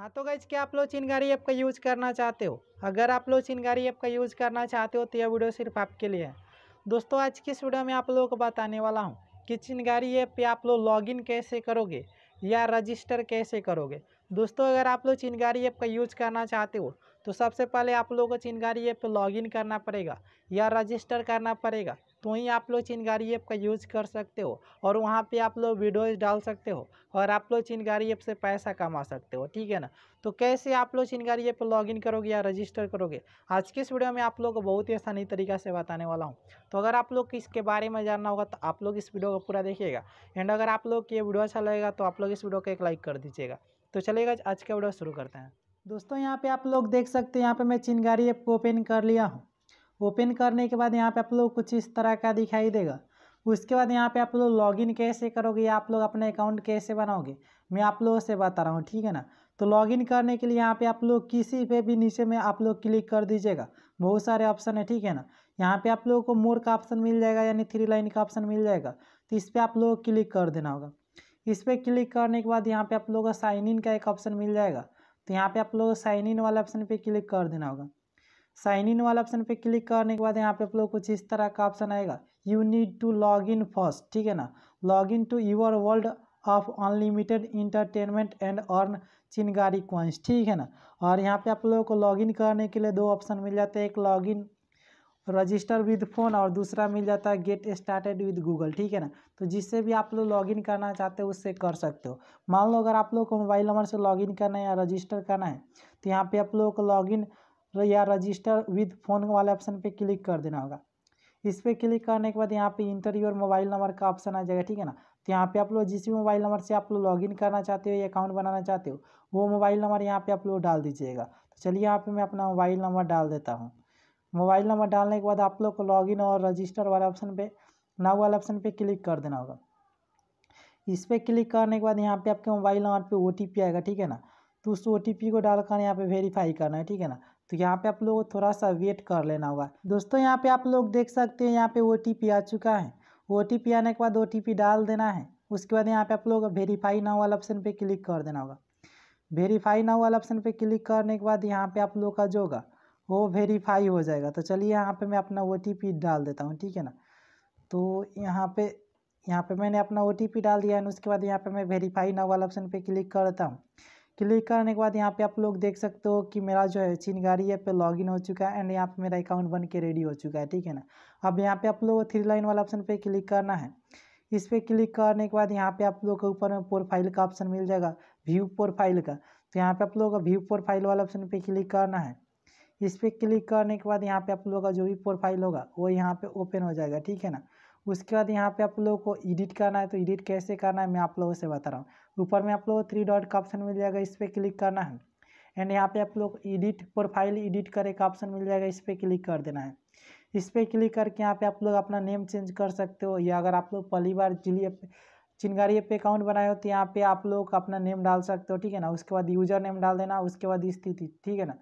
हाँ तो गाइज क्या आप लोग चिनगारी ऐप का यूज़ करना चाहते हो अगर आप लोग चिनगारी ऐप का यूज़ करना चाहते हो तो यह वीडियो सिर्फ आपके लिए है दोस्तों आज की इस वीडियो में आप लोगों को बताने वाला हूँ कि चिनगारी ऐप पे आप लोग लॉगिन कैसे करोगे या रजिस्टर कैसे करोगे दोस्तों अगर आप लोग चिनगारी ऐप का यूज करना चाहते हो तो सबसे पहले आप लोगों को चिनगारी ऐप पर लॉगिन करना पड़ेगा या रजिस्टर करना पड़ेगा तो ही आप लोग चिनगारी ऐप का यूज़ कर सकते हो और वहाँ पे आप लोग वीडियोज़ डाल सकते हो और आप लोग चिनगारी ऐप से पैसा कमा सकते हो ठीक है ना तो कैसे आप लोग चिनगारी ऐप लॉग इन करोगे या रजिस्टर करोगे आज के इस वीडियो में आप लोग को बहुत ही आसानी तरीका से बताने वाला हूँ तो अगर आप लोग इसके बारे में जानना होगा तो आप लोग इस वीडियो को पूरा देखिएगा एंड अगर आप लोग ये वीडियो अच्छा लगेगा तो आप लोग इस वीडियो को एक लाइक कर दीजिएगा तो चलेगा आज का वीडियो शुरू करते हैं दोस्तों यहाँ पे आप लोग देख सकते हैं यहाँ पे मैं चिनगारी ऐप को ओपन कर लिया हूँ ओपन करने के बाद यहाँ पे आप लोग कुछ इस तरह का दिखाई देगा उसके बाद यहाँ पे आप लोग लॉगिन कैसे करोगे या आप लोग अपना अकाउंट कैसे बनाओगे मैं आप लोगों से बता रहा हूँ ठीक है ना तो लॉगिन करने के लिए यहाँ पे आप लोग किसी पे भी नीचे में आप लोग क्लिक कर दीजिएगा बहुत सारे ऑप्शन है ठीक है ना यहाँ पे आप लोगों को मोर का ऑप्शन मिल जाएगा यानी थ्री लाइन का ऑप्शन मिल जाएगा तो इस पर आप लोग क्लिक कर देना होगा इस पर क्लिक करने के बाद यहाँ पे आप लोगों को साइन इन का एक ऑप्शन मिल जाएगा तो यहाँ पे आप लोग साइन इन वाले ऑप्शन पे क्लिक कर देना होगा साइन इन वाला ऑप्शन पे क्लिक करने के बाद यहाँ पे आप लोग कुछ इस तरह का ऑप्शन आएगा you need to log in first ठीक है ना log in to your world of unlimited entertainment and earn Chingari coins ठीक है ना और यहाँ पे आप लोगों को लॉगिन करने के लिए दो ऑप्शन मिल जाते हैं एक इन रजिस्टर विद फ़ोन और दूसरा मिल जाता है गेट स्टार्टेड विद गूगल ठीक है ना तो जिससे भी आप लोग लॉगिन करना चाहते हो उससे कर सकते हो मान लो अगर आप लोग को मोबाइल नंबर से लॉगिन करना है या रजिस्टर करना है तो यहाँ पे आप लोगों को लॉगिन तो या रजिस्टर विद फ़ोन वाले ऑप्शन पे क्लिक कर देना होगा इस पर क्लिक करने के बाद यहाँ पे इंटर योर मोबाइल नंबर का ऑप्शन आ जाएगा ठीक है ना तो यहाँ पे आप लोग जिस भी मोबाइल नंबर से आप लोग लॉगिन करना चाहते हो या अकाउंट बनाना चाहते हो वो मोबाइल नंबर यहाँ पे आप लोग डाल दीजिएगा तो चलिए यहाँ पे मैं अपना मोबाइल नंबर डाल देता हूँ मोबाइल नंबर डालने के बाद आप लोग को इन और रजिस्टर वाले ऑप्शन पे नाव वाले ऑप्शन पर क्लिक कर देना होगा इस पर क्लिक करने के बाद यहाँ पे आपके मोबाइल नंबर पर ओ आएगा ठीक है ना तो उस ओ को डालकर यहाँ पे वेरीफाई करना है ठीक है ना तो यहाँ पे आप लोग थोड़ा सा वेट कर लेना होगा दोस्तों यहाँ पे आप लोग देख सकते हैं यहाँ पे ओ आ चुका है ओ आने के बाद ओ डाल देना है उसके बाद यहाँ पे आप लोग वेरीफाई ना वाला ऑप्शन पे क्लिक कर देना होगा वेरीफाई ना वाला ऑप्शन पे क्लिक करने के बाद यहाँ पे आप लोग का जो होगा वो वेरीफाई हो जाएगा तो चलिए यहाँ पे मैं अपना ओ डाल देता हूँ ठीक है ना तो यहाँ पे यहाँ पे मैंने अपना ओ डाल दिया है उसके बाद यहाँ पे मैं वेरीफाई ना वाला ऑप्शन पे क्लिक कर देता हूँ क्लिक करने के बाद यहाँ पे आप लोग देख सकते हो कि मेरा जो है चिनगारी ऐप पे लॉगिन हो चुका है एंड यहाँ पे मेरा अकाउंट बन के रेडी हो चुका है ठीक है ना अब यहाँ पे आप लोग थ्री लाइन वाला ऑप्शन पे क्लिक करना है इस पर क्लिक करने के बाद यहाँ पे आप लोग के ऊपर में प्रोफाइल का ऑप्शन मिल जाएगा व्यू प्रोफाइल का तो यहाँ पे आप लोग का व्यू प्रोफाइल वाला ऑप्शन पे क्लिक करना है इस पर क्लिक करने के बाद यहाँ पे आप लोग का जो भी प्रोफाइल होगा वो यहाँ पे ओपन हो जाएगा ठीक है ना उसके बाद यहाँ पे आप लोगों को एडिट करना है तो एडिट कैसे करना है मैं आप लोगों से बता रहा हूँ ऊपर में आप लोगों को थ्री डॉट का ऑप्शन मिल जाएगा इस पर क्लिक करना है एंड यहाँ पे आप लोग एडिट प्रोफाइल एडिट करे का ऑप्शन मिल जाएगा इस पर क्लिक कर देना है इस पर क्लिक करके यहाँ पे आप लोग अपना नेम चेंज कर सकते हो या अगर आप लोग पहली बार जिली चिनगारी एप अकाउंट बनाए हो तो यहाँ पे आप लोग अपना नेम डाल सकते हो ठीक है ना उसके बाद यूजर नेम डाल देना उसके बाद स्थिति ठीक है ना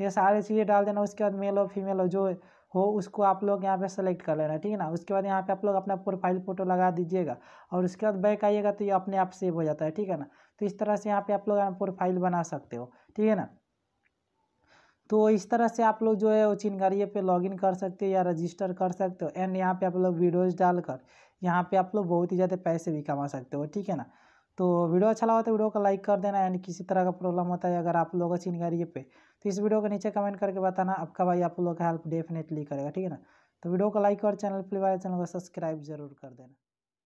ये सारे चीज़ें डाल देना उसके बाद मेल हो फीमेल हो जो हो उसको आप लोग यहाँ पे सेलेक्ट कर लेना ठीक है ना उसके बाद यहाँ पे आप लोग अपना प्रोफाइल फ़ोटो लगा दीजिएगा और उसके बाद बैक आइएगा तो ये अपने आप सेव हो जाता है ठीक है ना तो इस तरह से यहाँ पे आप लोग प्रोफाइल बना सकते हो ठीक है ना तो इस तरह से आप लोग जो है वो चिनगारिये पे लॉगिन कर सकते हो या रजिस्टर कर सकते हो एंड यहाँ पे आप लोग वीडियोज़ डालकर यहाँ पे आप लोग बहुत ही ज़्यादा पैसे भी कमा सकते हो ठीक है ना तो वीडियो अच्छा लगा तो वीडियो को लाइक कर देना यानी किसी तरह का प्रॉब्लम होता है अगर आप लोगों चिन्ह एरिए पे तो इस वीडियो के नीचे कमेंट करके बताना आपका भाई आप लोग का हेल्प डेफिनेटली करेगा ठीक है ना तो वीडियो को लाइक और चैनल प्लीज चैनल को सब्सक्राइब जरूर कर देना